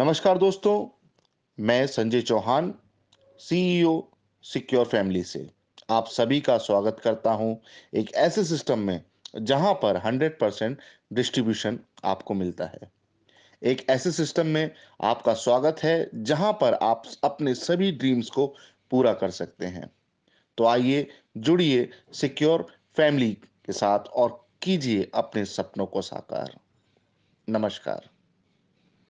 नमस्कार दोस्तों मैं Sanjay Chauhan CEO secure family से आप सभी का स्वागत करता हूं एक ऐसे सिस्टम में जहां पर 100 परसेंट डिस्ट्रीब्यूशन आपको मिलता है एक ऐसे सिस्टम में आपका स्वागत है जहां पर आप अपने सभी ड्रीम्स को पूरा कर सकते हैं तो आइए जुड़िए सिक्योर फैमिली के साथ और कीजिए अपने सपनों को साकार नमस्कार